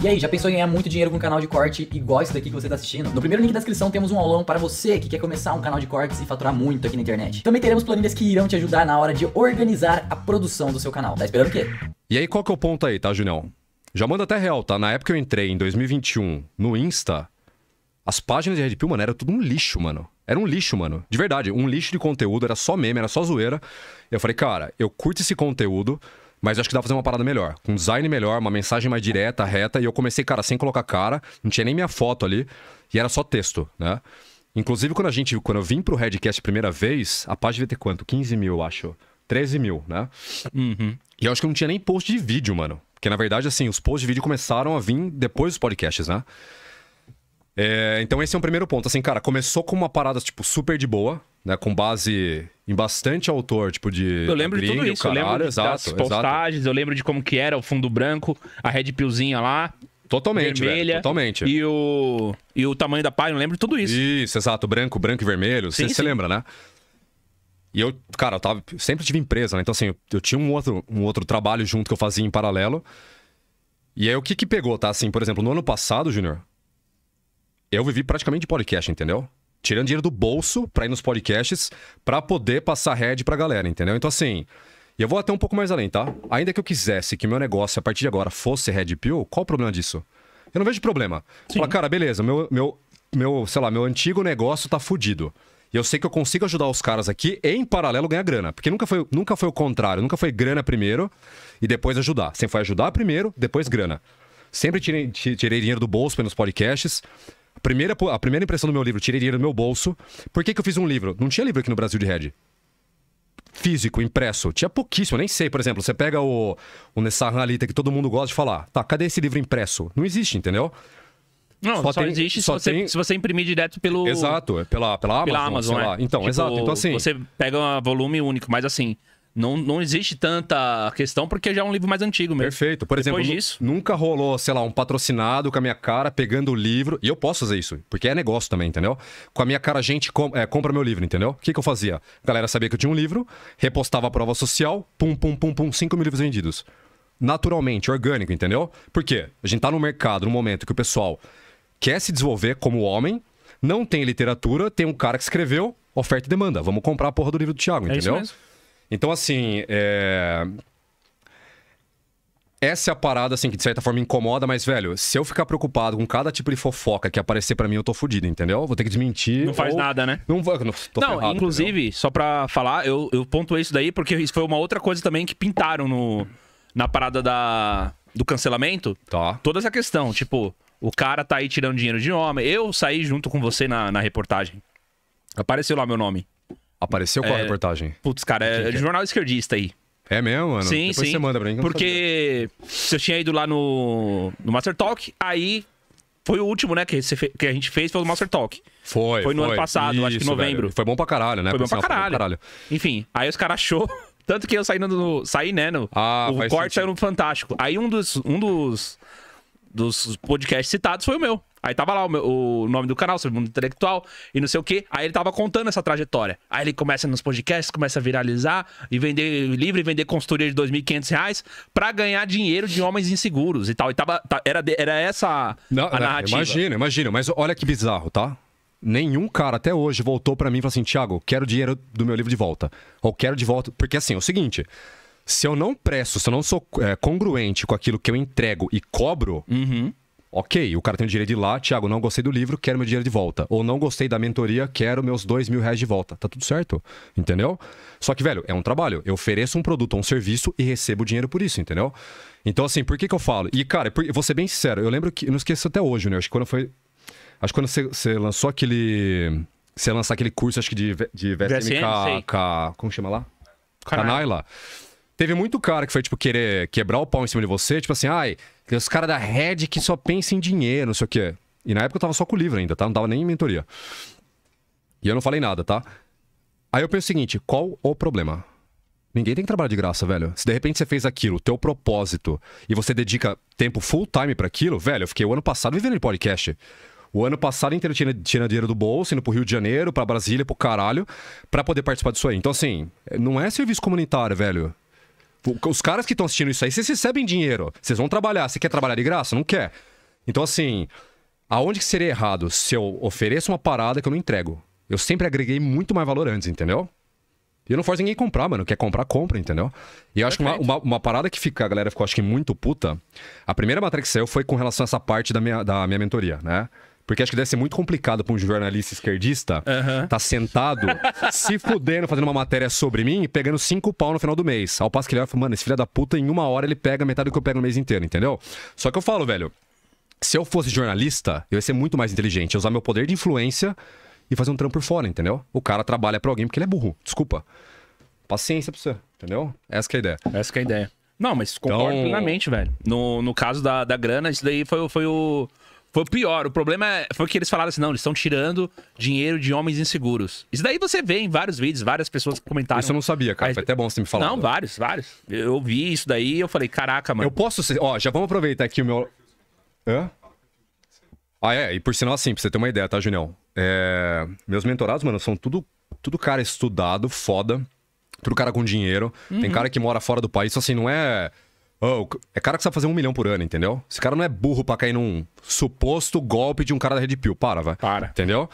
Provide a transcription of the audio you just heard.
E aí, já pensou em ganhar muito dinheiro com um canal de corte igual esse daqui que você está assistindo? No primeiro link da descrição temos um aulão para você que quer começar um canal de cortes e faturar muito aqui na internet. Também teremos planilhas que irão te ajudar na hora de organizar a produção do seu canal. Tá esperando o quê? E aí, qual que é o ponto aí, tá, Julião? Já manda até real, tá? Na época que eu entrei, em 2021, no Insta, as páginas de Red Pill, mano, era tudo um lixo, mano. Era um lixo, mano. De verdade, um lixo de conteúdo, era só meme, era só zoeira. Eu falei, cara, eu curto esse conteúdo, mas acho que dá pra fazer uma parada melhor. Com um design melhor, uma mensagem mais direta, reta. E eu comecei, cara, sem colocar cara, não tinha nem minha foto ali. E era só texto, né? Inclusive, quando a gente, quando eu vim pro Redcast a primeira vez, a página devia ter quanto? 15 mil, eu acho. 13 mil, né? Uhum. E eu acho que não tinha nem post de vídeo, mano. Porque, na verdade, assim, os posts de vídeo começaram a vir depois dos podcasts, né? É, então esse é um primeiro ponto. Assim, cara, começou com uma parada, tipo, super de boa, né? Com base em bastante autor, tipo, de. Eu lembro gringo, de tudo isso. Caralho, eu lembro de, exato, das exato. postagens, eu lembro de como que era o fundo branco, a red pillzinha lá. Totalmente, vermelha, velho, totalmente. E o, e o tamanho da página, eu lembro de tudo isso. Isso, exato. Branco, branco e vermelho. Você lembra, né? E eu, cara, eu tava, sempre tive empresa, né? Então, assim, eu, eu, tinha um outro, um outro trabalho junto que eu fazia em paralelo. E aí, o que que pegou, tá? Assim, por exemplo, no ano passado, Júnior, eu vivi praticamente de podcast, entendeu? Tirando dinheiro do bolso pra ir nos podcasts, pra poder passar head pra galera, entendeu? Então, assim, e eu vou até um pouco mais além, tá? Ainda que eu quisesse que meu negócio a partir de agora fosse Red Pill, qual o problema disso? Eu não vejo problema. Sim. Fala, cara, beleza, meu, meu, meu, sei lá, meu antigo negócio tá fudido. E eu sei que eu consigo ajudar os caras aqui e, em paralelo, ganhar grana. Porque nunca foi, nunca foi o contrário. Nunca foi grana primeiro e depois ajudar. Sempre foi ajudar primeiro, depois grana. Sempre tirei, tirei dinheiro do bolso pelos podcasts. A primeira, a primeira impressão do meu livro, tirei dinheiro do meu bolso. Por que, que eu fiz um livro? Não tinha livro aqui no Brasil de Red. Físico, impresso. Tinha pouquíssimo, eu nem sei. Por exemplo, você pega o, o Nessahan Alita, que todo mundo gosta de falar. Tá, cadê esse livro impresso? Não existe, entendeu? Não, só, só tem, existe só se, você, tem... se você imprimir direto pelo. Exato, é pela, pela Amazon. Pela Amazon é. Então, tipo, exato. Então, assim. Você pega um volume único, mas assim. Não, não existe tanta questão porque já é um livro mais antigo mesmo. Perfeito. Por exemplo, disso... nunca rolou, sei lá, um patrocinado com a minha cara pegando o livro. E eu posso fazer isso, porque é negócio também, entendeu? Com a minha cara, a gente com... é, compra meu livro, entendeu? O que, que eu fazia? A galera sabia que eu tinha um livro, repostava a prova social, pum, pum, pum, pum, 5 mil livros vendidos. Naturalmente, orgânico, entendeu? Por quê? A gente tá no mercado, no momento que o pessoal quer se desenvolver como homem, não tem literatura, tem um cara que escreveu, oferta e demanda. Vamos comprar a porra do livro do Thiago, é entendeu? Isso mesmo. Então, assim, é... Essa é a parada, assim, que de certa forma incomoda, mas, velho, se eu ficar preocupado com cada tipo de fofoca que aparecer para mim, eu tô fudido, entendeu? Vou ter que desmentir. Não faz ou... nada, né? Não vou. Não, não ferrado, inclusive, entendeu? só pra falar, eu, eu pontuei isso daí, porque isso foi uma outra coisa também que pintaram no, na parada da, do cancelamento. Tá. Toda essa questão, tipo, o cara tá aí tirando dinheiro de homem. Eu saí junto com você na, na reportagem. Apareceu lá meu nome. Apareceu qual é... reportagem? Putz, cara, é, é, jornal esquerdista aí. É mesmo, mano? Sim, Depois sim. você manda pra mim. Porque sabia. eu tinha ido lá no, no Master Talk, aí foi o último, né, que, fe... que a gente fez foi o Master Talk. Foi, foi. no foi. ano passado, Isso, acho que em novembro. Velho. Foi bom pra caralho, né? Foi bom pra caralho. Foi bom pra caralho. Enfim, aí os caras achou... Tanto que eu saí, no, saí né, no... Ah, o corte sentido. saiu no Fantástico. Aí um dos... Um dos dos podcasts citados foi o meu. Aí tava lá o, meu, o nome do canal, sobre mundo intelectual e não sei o quê. Aí ele tava contando essa trajetória. Aí ele começa nos podcasts, começa a viralizar e vender livro e vender consultoria de R$ reais pra ganhar dinheiro de homens inseguros e tal. E tava, era, era essa não, a é, narrativa. Imagina, imagina. Mas olha que bizarro, tá? Nenhum cara até hoje voltou para mim e falou assim: Thiago, quero dinheiro do meu livro de volta. Ou quero de volta. Porque assim, é o seguinte: se eu não presto, se eu não sou é, congruente com aquilo que eu entrego e cobro. Uhum Ok, o cara tem o direito de ir lá, Thiago, não gostei do livro, quero meu dinheiro de volta. Ou não gostei da mentoria, quero meus dois mil reais de volta. Tá tudo certo, entendeu? Só que, velho, é um trabalho. Eu ofereço um produto ou um serviço e recebo dinheiro por isso, entendeu? Então, assim, por que que eu falo? E, cara, por, vou ser bem sincero, eu lembro que, eu não esqueço até hoje, né? Acho que quando foi... Acho que quando você, lançou aquele... Você lançar aquele curso, acho que de, de VSM, VSM com, a, Como chama lá? Canaila. Canaila. Teve muito cara que foi, tipo, querer quebrar o pau em cima de você, tipo assim, ai, tem os caras da Red que só pensam em dinheiro, não sei o quê. E na época eu tava só com o livro ainda, tá? Não dava nem mentoria. E eu não falei nada, tá? Aí eu penso o seguinte, qual o problema? Ninguém tem que trabalhar de graça, velho. Se de repente você fez aquilo, teu propósito, e você dedica tempo full time para aquilo, velho, eu fiquei o ano passado vivendo de podcast. O ano passado inteiro tinha, tinha dinheiro do bolso, indo pro Rio de Janeiro, pra Brasília, pro caralho, pra poder participar disso aí. Então, assim, não é serviço comunitário, velho. Tipo, os caras que estão assistindo isso aí, vocês recebem dinheiro. Vocês vão trabalhar. Você quer trabalhar de graça? Não quer. Então, assim, aonde que seria errado se eu ofereço uma parada que eu não entrego? Eu sempre agreguei muito mais valor antes, entendeu? E eu não faço ninguém comprar, mano. Quer comprar, compra, entendeu? E eu acho Perfeito. que uma, uma, uma, parada que fica, a galera ficou, acho que muito puta. A primeira matéria que saiu foi com relação a essa parte da minha, da minha mentoria, né? Porque acho que deve ser muito complicado para um jornalista esquerdista uhum. tá sentado, se fudendo, fazendo uma matéria sobre mim e pegando cinco pau no final do mês. Ao passo que ele fala, mano, esse filho da puta, em uma hora ele pega metade do que eu pego no mês inteiro, entendeu? Só que eu falo, velho, se eu fosse jornalista, eu ia ser muito mais inteligente, ia usar meu poder de influência e fazer um trampo por fora, entendeu? O cara trabalha para alguém porque ele é burro, desculpa. Paciência pra você, entendeu? Essa é a ideia. Essa é a ideia. Não, mas concordo então... plenamente, velho. No, no caso da, da grana, isso daí foi, foi o foi pior. O problema é, foi que eles falaram assim: não, eles estão tirando dinheiro de homens inseguros. Isso daí você vê em vários vídeos, várias pessoas comentaram. Isso eu não sabia, cara. Foi até bom você me falar. Não, né? vários, vários. Eu vi isso daí e eu falei: caraca, mano. Eu posso ser. Ó, já vamos aproveitar aqui o meu. Hã? Ah, é. E por sinal, assim, pra você ter uma ideia, tá, Junião? É... Meus mentorados, mano, são tudo, tudo cara estudado, foda. Tudo cara com dinheiro. Uhum. Tem cara que mora fora do país. Isso, então, assim, não é Oh, é cara que sabe fazer um milhão por ano, entendeu? Esse cara não é burro pra cair num suposto golpe de um cara da Red Pill. Para, vai. Para. Entendeu?